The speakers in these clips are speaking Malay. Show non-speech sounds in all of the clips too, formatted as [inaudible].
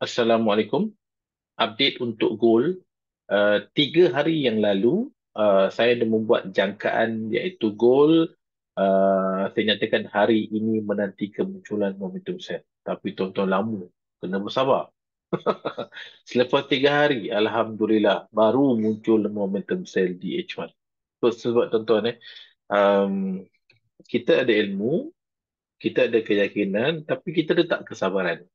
Assalamualaikum. Update untuk goal, uh, tiga hari yang lalu uh, saya ada membuat jangkaan iaitu goal uh, saya nyatakan hari ini menanti kemunculan momentum set. Tapi tuan-tuan lama, kena bersabar. [laughs] Selepas tiga hari, Alhamdulillah, baru muncul momentum sell di H1. So, sebab tuan-tuan, eh, um, kita ada ilmu, kita ada keyakinan, tapi kita letak kesabaran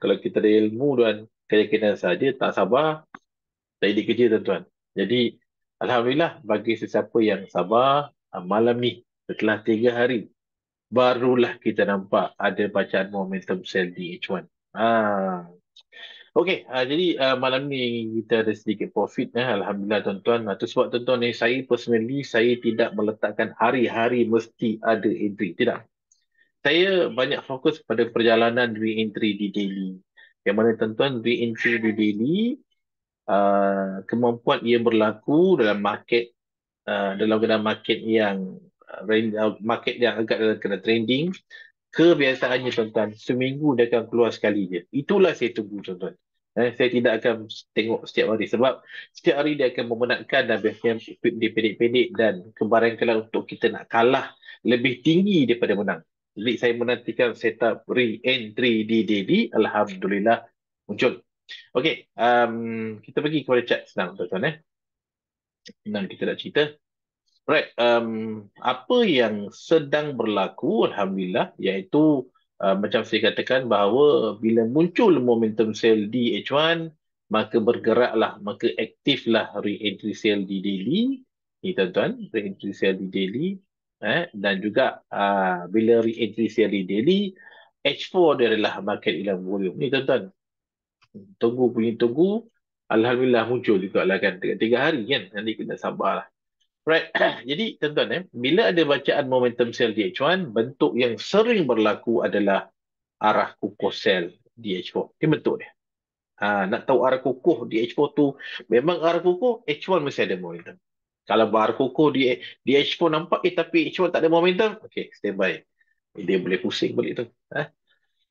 kalau kita ada ilmu dan keyakinan saja tak sabar tak ada kerja tuan-tuan. Jadi alhamdulillah bagi sesiapa yang sabar ah, malam ni setelah 3 hari barulah kita nampak ada bacaan momentum sell di H1. Ha. Ah. Okey, uh, jadi uh, malam ni kita ada sedikit profit eh. alhamdulillah tuan-tuan. Itu sebab tuan-tuan ni saya personally saya tidak meletakkan hari-hari mesti ada entry, tidak saya banyak fokus pada perjalanan re-entry di daily. Yang mana tuan-tuan re-entry di daily, uh, kemampuan ia berlaku dalam market uh, dalam keadaan market yang uh, uh, market yang agak dalam keadaan trending, kebiasaannya tuan-tuan, seminggu dia akan keluar sekali je. Itulah saya tunggu tuan-tuan. Eh, saya tidak akan tengok setiap hari sebab setiap hari dia akan memenatkan dan biasanya dia pendek-pendek dan kebarangkala untuk kita nak kalah lebih tinggi daripada menang. Jadi saya menantikan setup re-entry daily. Alhamdulillah muncul. Okey, um, kita pergi kepada chat senang tuan-tuan. Eh. Senang kita nak cerita. Right, um, apa yang sedang berlaku Alhamdulillah iaitu uh, macam saya katakan bahawa bila muncul momentum sale di H1 maka bergeraklah, maka aktiflah re-entry sale di daily. Ni tuan-tuan, re-entry sale di daily eh dan juga uh, bila re-entry seri daily H4 dia adalah market ilang volume ni tuan-tuan tunggu punya tunggu Alhamdulillah muncul juga lah kan tiga, tiga hari kan nanti kita sabar lah right [clears throat] jadi tuan-tuan eh bila ada bacaan momentum sell di H1 bentuk yang sering berlaku adalah arah kukuh sell di H4 ni bentuk dia ha, nak tahu arah kukuh di H4 tu memang arah kukuh H1 mesti ada momentum kalau bar koko di di H pun nampak eh tapi H tak ada momentum okey standby eh, dia boleh pusing balik tu eh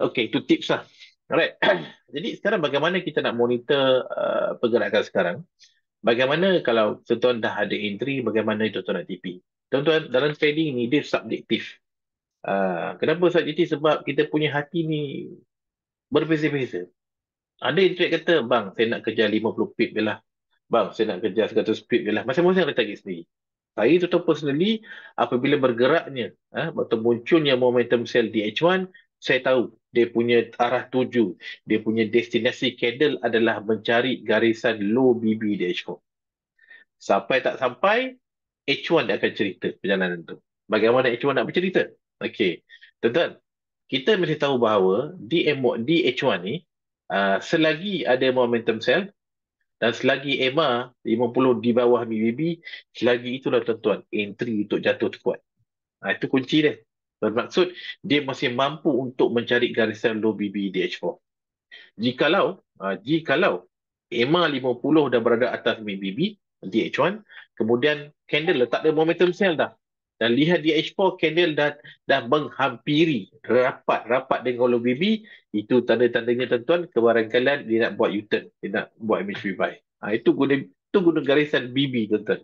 okey itu tips lah alright [clears throat] jadi sekarang bagaimana kita nak monitor uh, pergerakan sekarang bagaimana kalau tuan dah ada entry bagaimana tuan nak TP tuan-tuan dalam trading ni dia subjektif uh, kenapa subjektif sebab kita punya hati ni berbeza-beza ada yang kata bang saya nak kejar 50 pip je lah bang saya nak kejar 100 speed je lah Masa-masa ada target sendiri saya tu tahu personally apabila bergeraknya eh, ha, atau munculnya momentum sell di H1 saya tahu dia punya arah tuju dia punya destinasi candle adalah mencari garisan low BB di H4 sampai tak sampai H1 dia akan cerita perjalanan tu bagaimana H1 nak bercerita okey tuan-tuan kita mesti tahu bahawa di, di H1 ni uh, selagi ada momentum sell dan selagi EMA 50 di bawah BBB, selagi itulah tuan-tuan entry untuk jatuh tu kuat. Ha, itu kunci dia. Bermaksud dia masih mampu untuk mencari garisan low BB di H4. Jikalau, ha, jikalau EMA 50 dah berada atas BBB di H1, kemudian candle letak ada momentum sell dah dan lihat di H4 candle dah dah menghampiri rapat-rapat dengan low BB itu tanda-tandanya tuan-tuan kebarangkalan dia nak buat U-turn dia nak buat image buy ha, itu guna itu guna garisan BB tuan-tuan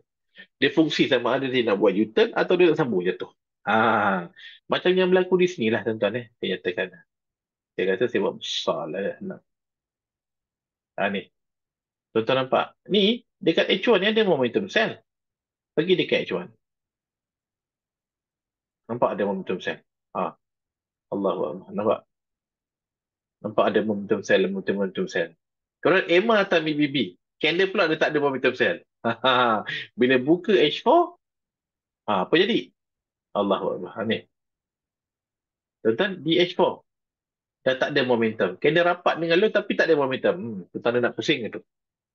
dia fungsi sama ada dia nak buat U-turn atau dia nak sambung jatuh ha, macam yang berlaku di sini lah tuan-tuan eh, saya nyatakan saya kata saya buat besar lah nak. ha, ni tuan-tuan nampak ni dekat H1 ni ada momentum sell pergi dekat H1 Nampak ada momentum saya. Ha. Allah Allah. Nampak? Nampak ada momentum sel, momentum momentum sel. Kalau Emma atau BBB, candle pula dia tak ada momentum sel. [laughs] Bila buka H4, ha, apa jadi? Allah Allah. Ni. Tuan-tuan, di H4, dah tak ada momentum. Candle rapat dengan lu tapi tak ada momentum. Hmm, tuan nak pusing ke tu?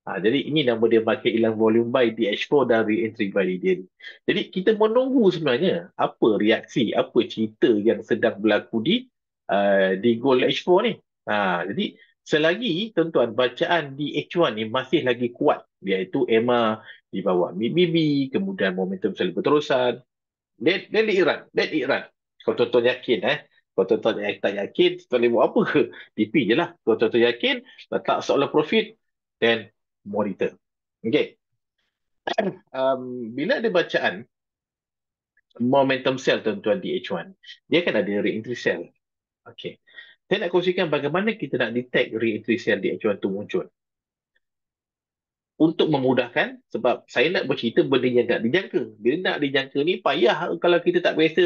Ha, jadi ini nama dia market hilang volume buy di H4 dan re-entry buy dia. Jadi kita menunggu sebenarnya apa reaksi, apa cerita yang sedang berlaku di uh, di gold H4 ni. Ha, jadi selagi tuan-tuan bacaan di H1 ni masih lagi kuat iaitu EMA di bawah BBB, kemudian momentum selalu berterusan. Then, then it run, then it run. Kalau tuan-tuan yakin eh, kalau tuan-tuan yang tak yakin, tuan-tuan buat apa? [laughs] DP je lah. Kalau tuan-tuan yakin, letak seolah profit, then monitor. Okay. Um, bila ada bacaan momentum cell tuan-tuan di H1, dia akan ada re-entry cell. Okay. Saya nak kongsikan bagaimana kita nak detect re-entry cell di H1 tu muncul. Untuk memudahkan, sebab saya nak bercerita benda yang nak dijangka. Bila nak dijangka ni, payah kalau kita tak biasa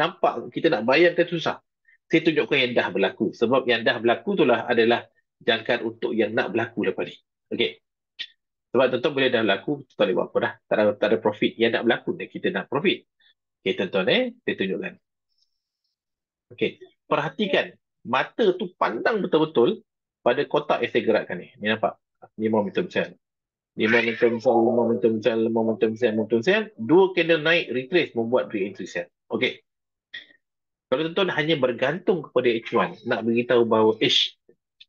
nampak, kita nak bayangkan susah. Saya tunjukkan yang dah berlaku. Sebab yang dah berlaku itulah adalah jangkaan untuk yang nak berlaku lepas ni. Okey. Sebab tuan-tuan boleh dah berlaku, tuan boleh buat apa dah. Tak ada, tak ada profit yang nak berlaku, kita nak profit. Okey, tuan-tuan eh, saya tunjukkan. Okey, perhatikan. Mata tu pandang betul-betul pada kotak yang saya gerakkan ni. Ni nampak? Ni momentum sel. Ni momentum sel, momentum sel, momentum sel, momentum sel. Dua candle naik, retrace, membuat re-entry sel. Okey. Kalau tuan-tuan hanya bergantung kepada H1, nak beritahu bahawa H,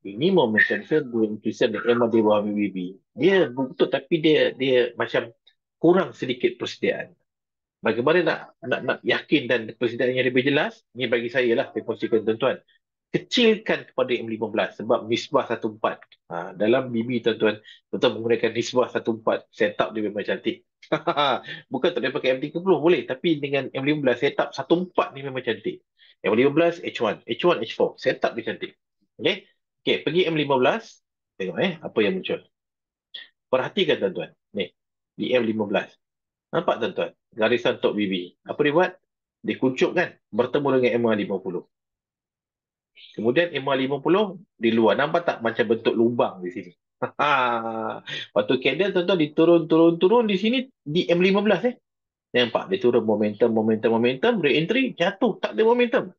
ini momentum saya dua tulisan dari Emma Dewa Habibi. Dia betul tapi dia dia macam kurang sedikit persediaan. Bagaimana nak nak, nak yakin dan persediaan yang lebih jelas? Ini bagi saya lah perkongsikan tuan-tuan. Kecilkan kepada M15 sebab nisbah 1.4. Ha, dalam BB tuan-tuan, tuan menggunakan nisbah 1.4. Setup dia memang cantik. [laughs] Bukan tak boleh pakai M30 boleh. Tapi dengan M15 setup 1.4 ni memang cantik. M15, H1, H1, H4. Setup dia cantik. Okay? Okay, pergi M15. Tengok eh, apa yang muncul. Perhatikan tuan-tuan. Ni, di M15. Nampak tuan-tuan? Garisan top BB. Apa dia buat? Dia kucuk kan? Bertemu dengan MA50. Kemudian MA50 di luar. Nampak tak macam bentuk lubang di sini? Waktu [laughs] candle tuan-tuan diturun-turun-turun di sini di M15 eh. Nampak? Dia turun momentum, momentum, momentum. Re-entry jatuh. Tak ada momentum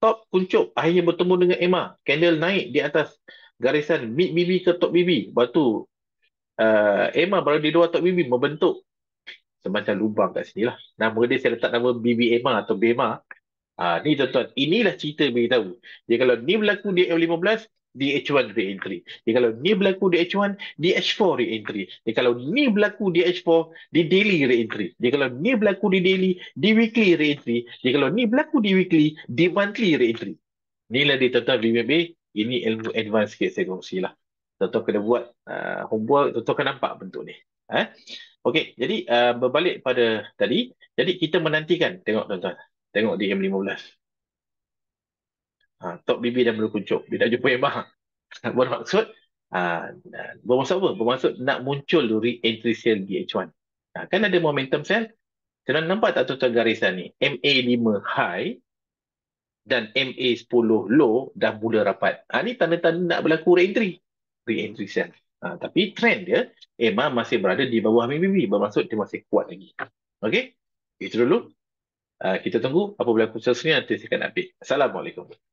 top kuncup akhirnya bertemu dengan Emma. Candle naik di atas garisan mid BB ke top BB. Lepas tu uh, EMA baru di luar top BB membentuk semacam lubang kat sini lah. Nama dia saya letak nama BB EMA atau BEMA. Uh, ni tuan-tuan, inilah cerita beritahu. Dia kalau ni berlaku di F15, dh 1 re-entry. Jadi kalau ni berlaku dh 1 dh 4 re-entry. Jadi kalau ni berlaku dh 4 di daily re-entry. Jadi kalau ni berlaku di daily, di weekly re-entry. Jadi kalau ni berlaku di weekly, di monthly re-entry. Inilah dia tuan-tuan Ini ilmu advance sikit saya kongsi lah. tuan kena buat uh, homework, tuan kena nampak bentuk ni. Ha? okay. jadi uh, berbalik pada tadi. Jadi kita menantikan, tengok tuan-tuan. Tengok di M15 ha, top bibi dan belum kuncup. Dia tak jumpa Emma. [laughs] Bermaksud, ha, bermaksud apa? Bermaksud nak muncul dari entry cell di 1 Ha, kan ada momentum cell? Kita nampak tak tuan-tuan garisan ni? MA5 high dan MA10 low dah mula rapat. Ha, ni tanda-tanda nak berlaku re-entry. Re-entry cell. Ha, tapi trend dia, Emma masih berada di bawah MBB. Bermaksud dia masih kuat lagi. Okay? Itu dulu. Uh, kita tunggu apa berlaku seterusnya nanti saya akan update. Assalamualaikum.